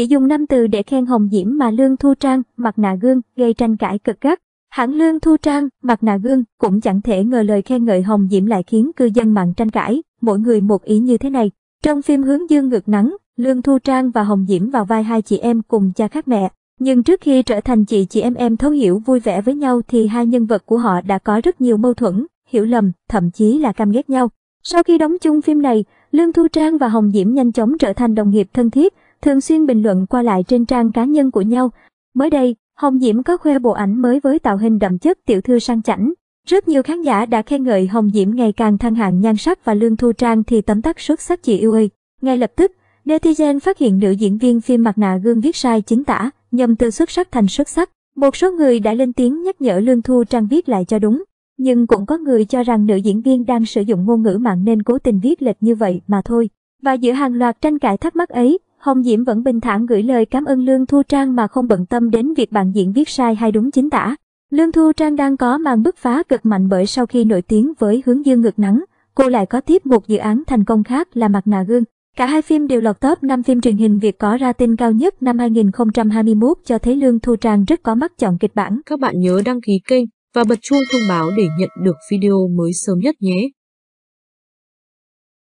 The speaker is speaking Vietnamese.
Chỉ dùng năm từ để khen Hồng Diễm mà Lương Thu Trang, mặt nạ gương, gây tranh cãi cực gắt. Hãng Lương Thu Trang, mặt nạ gương cũng chẳng thể ngờ lời khen ngợi Hồng Diễm lại khiến cư dân mạng tranh cãi, mỗi người một ý như thế này. Trong phim Hướng Dương ngược nắng, Lương Thu Trang và Hồng Diễm vào vai hai chị em cùng cha khác mẹ. Nhưng trước khi trở thành chị chị em em thấu hiểu vui vẻ với nhau thì hai nhân vật của họ đã có rất nhiều mâu thuẫn, hiểu lầm, thậm chí là căm ghét nhau. Sau khi đóng chung phim này, Lương Thu Trang và Hồng Diễm nhanh chóng trở thành đồng nghiệp thân thiết, thường xuyên bình luận qua lại trên trang cá nhân của nhau. Mới đây, Hồng Diễm có khoe bộ ảnh mới với tạo hình đậm chất tiểu thư sang chảnh. Rất nhiều khán giả đã khen ngợi Hồng Diễm ngày càng thăng hạng nhan sắc và lương thu trang thì tấm tắc xuất sắc chị yêu ơi. Ngay lập tức, netizen phát hiện nữ diễn viên phim mặt nạ gương viết sai chính tả, nhầm từ xuất sắc thành xuất sắc. Một số người đã lên tiếng nhắc nhở lương thu trang viết lại cho đúng. Nhưng cũng có người cho rằng nữ diễn viên đang sử dụng ngôn ngữ mạng nên cố tình viết lệch như vậy mà thôi. Và giữa hàng loạt tranh cãi thắc mắc ấy, Hồng Diễm vẫn bình thản gửi lời cảm ơn Lương Thu Trang mà không bận tâm đến việc bạn diễn viết sai hay đúng chính tả. Lương Thu Trang đang có màn bứt phá cực mạnh bởi sau khi nổi tiếng với hướng dương ngược nắng, cô lại có tiếp một dự án thành công khác là Mặt nạ gương. Cả hai phim đều lọt top 5 phim truyền hình Việt có ra tin cao nhất năm 2021 cho thấy Lương Thu Trang rất có mắt chọn kịch bản. Các bạn nhớ đăng ký kênh và bật chuông thông báo để nhận được video mới sớm nhất nhé.